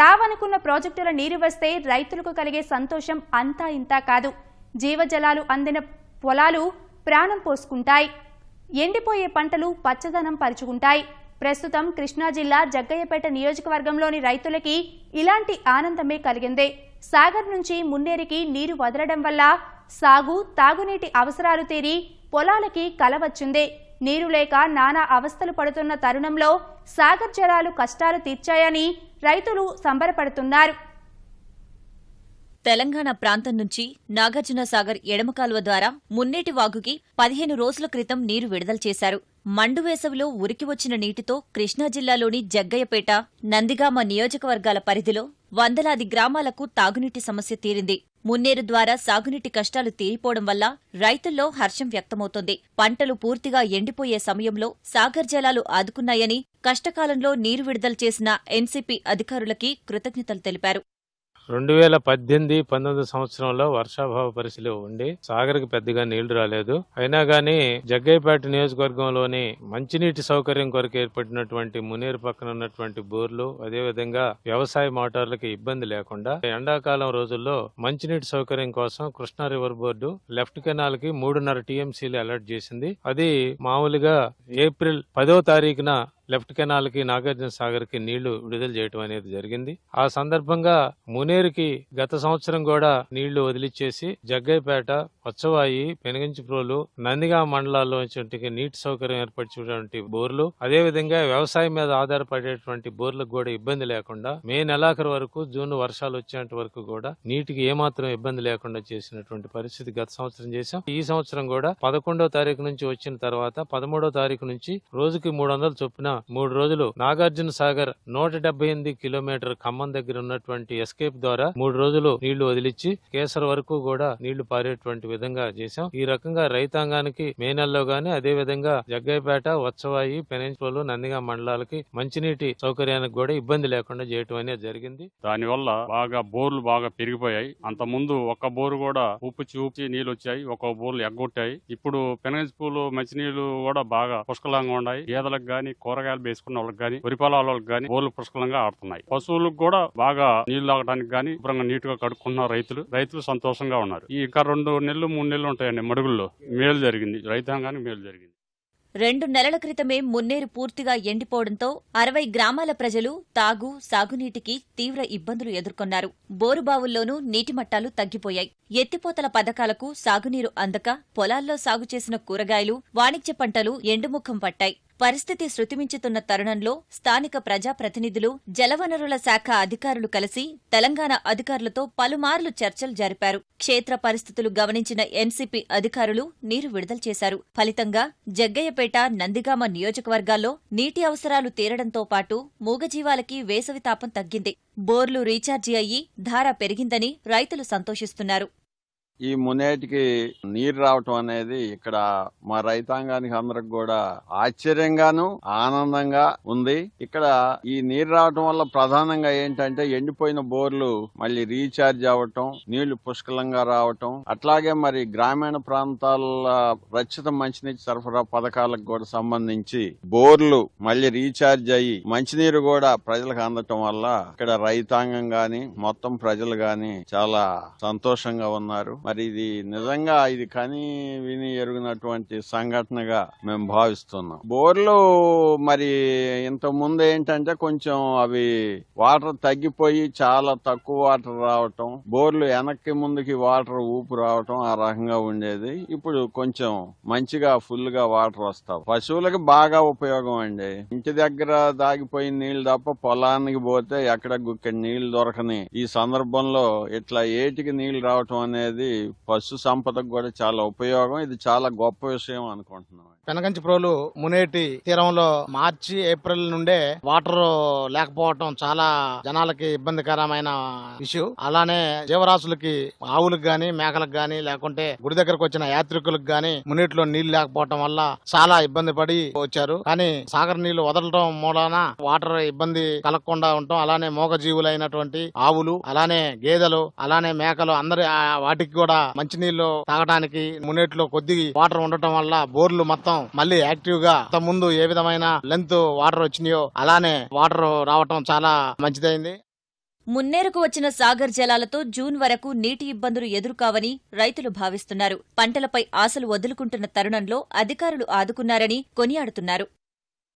రావనుకున్న ప్రాజెక్టుల నీరు వస్తే రైతులకు కలిగే సంతోషం అంతా ఇంతా కాదు జీవజలాలు అందిన పొలాలు ప్రాణం పోసుకుంటాయి ఎండిపోయే పంటలు పచ్చదనం పరుచుకుంటాయి ప్రస్తుతం కృష్ణా జిల్లా జగ్గయ్యపేట నియోజకవర్గంలోని రైతులకి ఇలాంటి ఆనందమే కలిగిందే సాగర్ నుంచి మున్నేరికి నీరు వదలడం వల్ల సాగు తాగునీటి అవసరాలు తీరి పొలాలకి కలవచ్చిందే నీరు లేక నానా అవస్థలు పడుతున్న తరుణంలో సాగర్ జలాలు కష్టాలు తీర్చాయని రైతులు సంబరపడుతున్నారు తెలంగాణ ప్రాంతం నుంచి నాగార్జున సాగర్ ద్వారా మున్నేటి వాగుకి పదిహేను రోజుల క్రితం నీరు విడుదల చేశారు మండు వేసవిలో ఉరికి వచ్చిన నీటితో కృష్ణా జిల్లాలోని జగ్గయ్యపేట నందిగామ నియోజకవర్గాల పరిధిలో వందలాది గ్రామాలకు తాగునీటి సమస్య తీరింది మున్నేరు ద్వారా సాగునీటి కష్టాలు తీరిపోవడం వల్ల రైతుల్లో హర్షం వ్యక్తమవుతోంది పంటలు పూర్తిగా ఎండిపోయే సమయంలో సాగర్ జలాలు ఆదుకున్నాయని కష్టకాలంలో నీరు విడుదల చేసిన ఎన్సీపీ అధికారులకి కృతజ్ఞతలు తెలిపారు రెండు వేల పద్దెనిమిది పంతొమ్మిది సంవత్సరంలో వర్షాభావ పరిస్థితులు ఉండి సాగర్కి పెద్దగా నీళ్లు రాలేదు అయినా గాని జగ్గైపేట నియోజకవర్గంలోని మంచినీటి సౌకర్యం కొరకు ఏర్పడినటువంటి మునేరు పక్కన ఉన్నటువంటి బోర్లు అదేవిధంగా వ్యవసాయ మోటార్లకు ఇబ్బంది లేకుండా ఎండాకాలం రోజుల్లో మంచినీటి సౌకర్యం కోసం Krishna river board left canal కి మూడున్నర టీఎంసీలు అలర్ట్ చేసింది అది మామూలుగా ఏప్రిల్ పదో తారీఖున లెఫ్ట్ కెనాల్కి నాగార్జున సాగర్కి నీళ్లు విడుదల చేయడం అనేది జరిగింది ఆ సందర్భంగా మునేరుకి గత సంవత్సరం కూడా నీళ్లు వదిలిచ్చేసి జగ్గైపేట కొచ్చవాయి పెనుగంచిప్రోలు నందిగా మండలాల్లో నీటి సౌకర్యం ఏర్పరిచేటువంటి బోర్లు అదేవిధంగా వ్యవసాయం మీద ఆధారపడేటువంటి బోర్లకు కూడా ఇబ్బంది లేకుండా మే నెలాఖరు వరకు జూన్ వర్షాలు వచ్చేంత వరకు కూడా నీటికి ఏమాత్రం ఇబ్బంది లేకుండా చేసినటువంటి పరిస్థితి గత సంవత్సరం చేశాం ఈ సంవత్సరం కూడా పదకొండో తారీఖు నుంచి వచ్చిన తర్వాత పదమూడో తారీఖు నుంచి రోజుకి మూడు వందల చొప్పున మూడు రోజులు నాగార్జున సాగర్ నూట ఎనిమిది కిలోమీటర్ ఖమ్మం దగ్గర ఉన్నటువంటి ఎస్కేప్ ద్వారా మూడు రోజులు నీళ్లు వదిలిచ్చి కేసర వరకు కూడా నీళ్లు పారేటువంటి విధంగా చేశాం ఈ రకంగా రైతాంగానికి మే నెలలో గాని అదే విధంగా జగ్గైపేట వత్సవాయి పెనిన్సులు నందిగా మండలాలకి మంచినీటి సౌకర్యానికి కూడా ఇబ్బంది లేకుండా చేయటం అనేది జరిగింది దానివల్ల బాగా బోర్లు బాగా పెరిగిపోయాయి అంత ముందు ఒక్క బోరు కూడా ఉప్పు చూపి నీళ్లు వచ్చాయి ఒక్క బోర్లు ఎగ్గొట్టాయి ఇప్పుడు పెనగంచి పూలు మంచినీళ్లు కూడా బాగా పుష్కలంగా ఉన్నాయి గేదలకు గాని కూర కూరగాయలు వేసుకున్న వాళ్ళకి కానీ వరి పొలాల వాళ్ళకి కానీ పుష్కలంగా ఆడుతున్నాయి పశువులకు కూడా బాగా నీళ్లు తాగడానికి కానీ శుభ్రంగా నీట్ గా కడుక్కున్న రైతులు రైతులు సంతోషంగా ఉన్నారు ఈ ఇంకా రెండు నెలలు మూడు నెలలు ఉంటాయండి మడుగుల్లో మేలు జరిగింది రైతాంగానికి మేలు జరిగింది రెండు నెలల క్రితమే మున్నేరు పూర్తిగా ఎండిపోవడంతో అరవై గ్రామాల ప్రజలు తాగు సాగునీటికి తీవ్ర ఇబ్బందులు ఎదుర్కొన్నారు బోరుబావుల్లోనూ నీటి మట్టాలు తగ్గిపోయాయి ఎత్తిపోతల పథకాలకు సాగునీరు అందక పొలాల్లో సాగు చేసిన కూరగాయలు వాణిజ్య పంటలు ఎండుముఖం పట్టాయి పరిస్థితి శృతిమించుతున్న తరుణంలో స్థానిక ప్రజాప్రతినిధులు జలవనరుల శాఖ అధికారులు కలిసి తెలంగాణ అధికారులతో పలుమార్లు చర్చలు జరిపారు క్షేత్ర పరిస్థితులు గమనించిన ఎన్సీపీ అధికారులు నీరు విడుదల చేశారు ఫలితంగా జగ్గయ్యపేట నందిగామ నియోజకవర్గాల్లో నీటి అవసరాలు తీరడంతో పాటు మూగజీవాలకి వేసవి తాపం తగ్గింది బోర్లు రీఛార్జీ అయ్యి ధార పెరిగిందని రైతులు సంతోషిస్తున్నారు ఈ మునేటికి నీరు రావటం అనేది ఇక్కడ మా రైతాంగానికి అందరికి కూడా ఆశ్చర్యంగాను ఆనందంగా ఉంది ఇక్కడ ఈ నీరు రావటం వల్ల ప్రధానంగా ఏంటంటే ఎండిపోయిన బోర్లు మళ్ళీ రీఛార్జ్ అవ్వటం నీళ్లు పుష్కలంగా రావటం అట్లాగే మరి గ్రామీణ ప్రాంతాల రక్షిత మంచినీటి సరఫరా పథకాలకు కూడా సంబంధించి బోర్లు మళ్ళీ రీఛార్జ్ అయ్యి మంచినీరు కూడా ప్రజలకు అందటం వల్ల ఇక్కడ రైతాంగం గాని మొత్తం ప్రజలు గాని చాలా సంతోషంగా ఉన్నారు మరి ఇది నిజంగా ఇది కని విని ఎరుగినటువంటి సంఘటనగా మేము భావిస్తున్నాం బోర్లు మరి ఇంత ముందు ఏంటంటే కొంచెం అవి వాటర్ తగ్గిపోయి చాలా తక్కువ వాటర్ రావటం బోర్లు వెనక్కి ముందుకి వాటర్ ఊపు రావటం ఆ రకంగా ఉండేది ఇప్పుడు కొంచెం మంచిగా ఫుల్ గా వాటర్ వస్తావు పశువులకు బాగా ఉపయోగం అండి ఇంటి దగ్గర దాగిపోయిన నీళ్లు తప్ప పొలానికి పోతే ఎక్కడ గుక్క నీళ్లు దొరకని ఈ సందర్భంలో ఇట్లా ఏటికి నీళ్లు రావటం అనేది పశు సంపదకు కూడా చాలా ఉపయోగం ఇది చాలా గొప్ప విషయం అనుకుంటున్నాం పెనకంచి ప్రోలు మునేటి తీరంలో మార్చి ఏప్రిల్ నుండే వాటర్ లేకపోవటం చాలా జనాలకి ఇబ్బందికరమైన ఇష్యూ అలానే జీవరాశులకి ఆవులకు గాని మేకలకు గాని లేకుంటే గుడి దగ్గరకు వచ్చిన యాత్రికులకు గాని మునేటిలో నీళ్లు లేకపోవటం వల్ల చాలా ఇబ్బంది పడి వచ్చారు కానీ సాగర్ నీళ్లు వదలటం మూలాన వాటర్ ఇబ్బంది కలగకుండా ఉండటం అలానే జీవులైనటువంటి ఆవులు అలానే గేదెలు అలానే మేకలు అందరి వాటికి కూడా మంచినీళ్లు తాగడానికి మునేట్లో కొద్ది వాటర్ ఉండటం వల్ల బోర్లు మొత్తం మళ్ళీ యాక్టివ్ గా ముందు ఏ విధమైన లెంత్ వాటర్ వచ్చినాయో అలానే వాటర్ రావటం చాలా మంచిదైంది మున్నేరుకు వచ్చిన సాగర్ జలాలతో జూన్ వరకు నీటి ఇబ్బందులు ఎదురుకావని రైతులు భావిస్తున్నారు పంటలపై ఆశలు వదులుకుంటున్న తరుణంలో అధికారులు ఆదుకున్నారని కొనియాడుతున్నారు